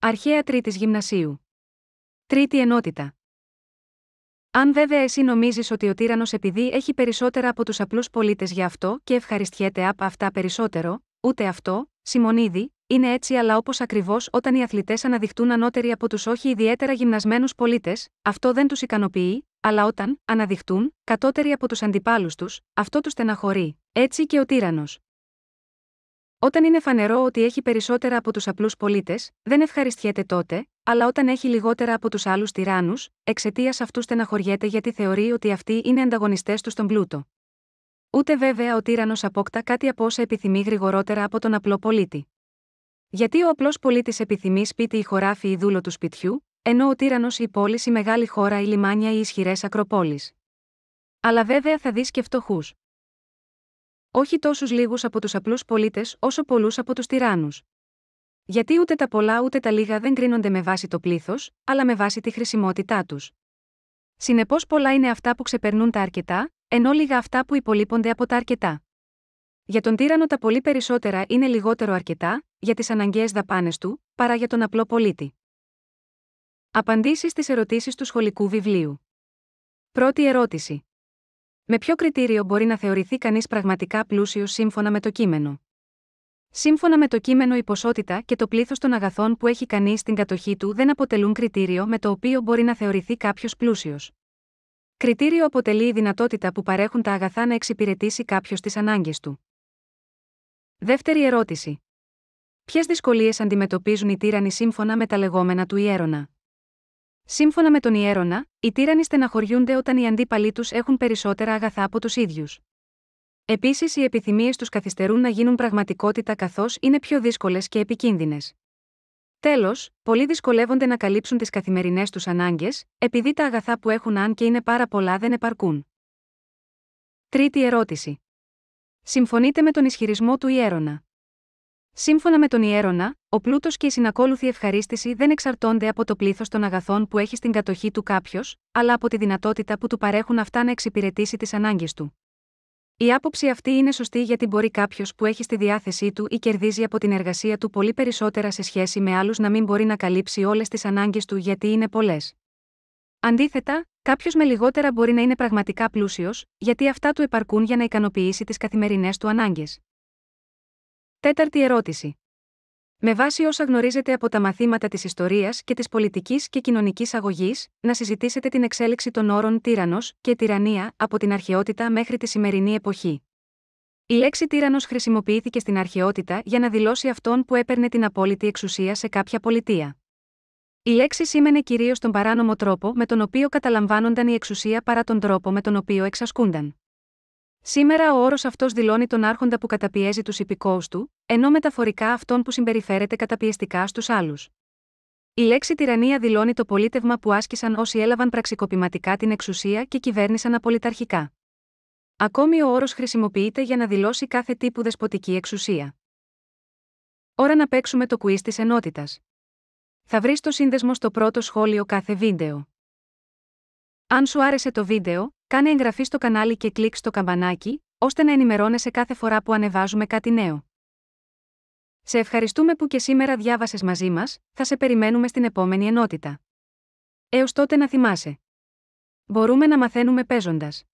Αρχαία τρίτης Γυμνασίου. Τρίτη Ενότητα. Αν βέβαια εσύ νομίζεις ότι ο τύρανος επειδή έχει περισσότερα από τους απλούς πολίτες για αυτό και ευχαριστιέται από αυτά περισσότερο, ούτε αυτό, Σιμονίδη, είναι έτσι αλλά όπως ακριβώς όταν οι αθλητές αναδειχτούν ανώτεροι από τους όχι ιδιαίτερα γυμνασμένους πολίτες, αυτό δεν τους ικανοποιεί, αλλά όταν αναδειχτούν κατώτεροι από τους αντιπάλους τους, αυτό τους στεναχωρεί, έτσι και ο τύρανος. Όταν είναι φανερό ότι έχει περισσότερα από τους απλούς πολίτες, δεν ευχαριστιέται τότε, αλλά όταν έχει λιγότερα από τους άλλους τυράννους, εξαιτίας αυτού στεναχωριέται γιατί θεωρεί ότι αυτοί είναι ανταγωνιστές του στον πλούτο. Ούτε βέβαια ο τύρανο απόκτά κάτι από όσα επιθυμεί γρηγορότερα από τον απλό πολίτη. Γιατί ο απλός πολίτης επιθυμεί σπίτι ή χωράφι ή δούλο του σπιτιού, ενώ ο τύρανο η πόλη, η μεγάλη χώρα, η λιμάνια ή ισχυρές ακροπόλεις. Αλλά βέβαια θα δει και φτωχούς, όχι τόσους λίγους από τους απλούς πολίτες όσο πολλούς από τους τυράννους. Γιατί ούτε τα πολλά ούτε τα λίγα δεν κρίνονται με βάση το πλήθος, αλλά με βάση τη χρησιμότητά τους. Συνεπώς, πολλά είναι αυτά που ξεπερνούν τα αρκετά, ενώ λίγα αυτά που υπολείπονται από τα αρκετά. Για τον τύρανο τα πολύ περισσότερα είναι λιγότερο αρκετά, για τις αναγκαίες δαπάνες του, παρά για τον απλό πολίτη. Απαντήσεις στις ερωτήσεις του σχολικού βιβλίου. Πρώτη ερώτηση. Με ποιο κριτήριο μπορεί να θεωρηθεί κανείς πραγματικά πλούσιο σύμφωνα με το κείμενο. Σύμφωνα με το κείμενο, η ποσότητα και το πλήθος των αγαθών που έχει κανείς στην κατοχή του δεν αποτελούν κριτήριο με το οποίο μπορεί να θεωρηθεί κάποιος πλούσιος. Κριτήριο αποτελεί η δυνατότητα που παρέχουν τα αγαθά να εξυπηρετήσει κάποιος τις ανάγκες του. Δεύτερη ερώτηση. Ποιες δυσκολίες αντιμετωπίζουν οι τύρανοι σύμφωνα με τα λεγόμενα του Ιέρονα. Σύμφωνα με τον Ιέρονα, οι τύρανοι στεναχωριούνται όταν οι αντίπαλοι τους έχουν περισσότερα αγαθά από τους ίδιους. Επίσης, οι επιθυμίες τους καθυστερούν να γίνουν πραγματικότητα καθώς είναι πιο δύσκολες και επικίνδυνες. Τέλος, πολλοί δυσκολεύονται να καλύψουν τις καθημερινές τους ανάγκες, επειδή τα αγαθά που έχουν, αν και είναι πάρα πολλά, δεν επαρκούν. Τρίτη ερώτηση. Συμφωνείτε με τον ισχυρισμό του Ιέρονα. Σύμφωνα με τον Ιέρονα, ο πλούτος και η συνακόλουθη ευχαρίστηση δεν εξαρτώνται από το πλήθος των αγαθών που έχει στην κατοχή του κάποιος, αλλά από τη δυνατότητα που του παρέχουν αυτά να εξυπηρετήσει τις ανάγκες του. Η άποψη αυτή είναι σωστή γιατί μπορεί κάποιος που έχει στη διάθεσή του ή κερδίζει από την εργασία του πολύ περισσότερα σε σχέση με άλλους να μην μπορεί να καλύψει όλες τις ανάγκες του γιατί είναι πολλές. Αντίθετα, κάποιος με λιγότερα μπορεί να είναι πραγματικά πλούσιος, γιατί αυτά του επαρκούν για να ικανοποιήσει τις καθημερινές του ανάγκες. Τέταρτη ερώτηση. Με βάση όσα γνωρίζετε από τα μαθήματα της ιστορίας και της πολιτικής και κοινωνικής αγωγής, να συζητήσετε την εξέλιξη των όρων τύρανος και τυραννία από την αρχαιότητα μέχρι τη σημερινή εποχή. Η λέξη τύρανος χρησιμοποιήθηκε στην αρχαιότητα για να δηλώσει αυτόν που έπαιρνε την απόλυτη εξουσία σε κάποια πολιτεία. Η λέξη σήμαινε κυρίως τον παράνομο τρόπο με τον οποίο καταλαμβάνονταν η εξουσία παρά τον τρόπο με τον οποίο εξασκούνταν. Σήμερα ο όρος αυτός δηλώνει τον άρχοντα που καταπιέζει τους υπηκόους του, ενώ μεταφορικά αυτόν που συμπεριφέρεται καταπιεστικά στους άλλους. Η λέξη τυραννία δηλώνει το πολίτευμα που άσκησαν όσοι έλαβαν πραξικοπηματικά την εξουσία και κυβέρνησαν απολυταρχικά. Ακόμη ο όρος χρησιμοποιείται για να δηλώσει κάθε τύπου δεσποτική εξουσία. Ώρα να παίξουμε το quiz της ενότητας. Θα βρεις το σύνδεσμο στο πρώτο σχόλιο κάθε βίντεο. Αν σου άρεσε το βίντεο, Κάνε εγγραφή στο κανάλι και κλικ στο καμπανάκι, ώστε να ενημερώνεσαι κάθε φορά που ανεβάζουμε κάτι νέο. Σε ευχαριστούμε που και σήμερα διάβασες μαζί μας, θα σε περιμένουμε στην επόμενη ενότητα. Έως τότε να θυμάσαι. Μπορούμε να μαθαίνουμε παίζοντας.